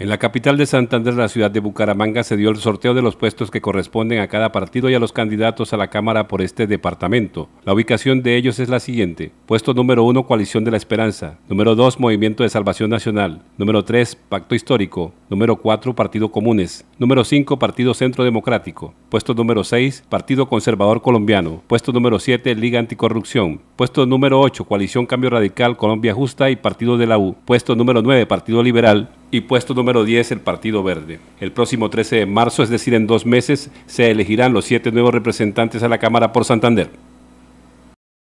En la capital de Santander, la ciudad de Bucaramanga, se dio el sorteo de los puestos que corresponden a cada partido y a los candidatos a la Cámara por este departamento. La ubicación de ellos es la siguiente. Puesto número 1, Coalición de la Esperanza. Número 2, Movimiento de Salvación Nacional. Número 3, Pacto Histórico. Número 4, Partido Comunes. Número 5, Partido Centro Democrático. Puesto número 6, Partido Conservador Colombiano. Puesto número 7, Liga Anticorrupción. Puesto número 8, Coalición Cambio Radical Colombia Justa y Partido de la U. Puesto número 9, Partido Liberal y puesto número 10 el Partido Verde. El próximo 13 de marzo, es decir, en dos meses, se elegirán los siete nuevos representantes a la Cámara por Santander.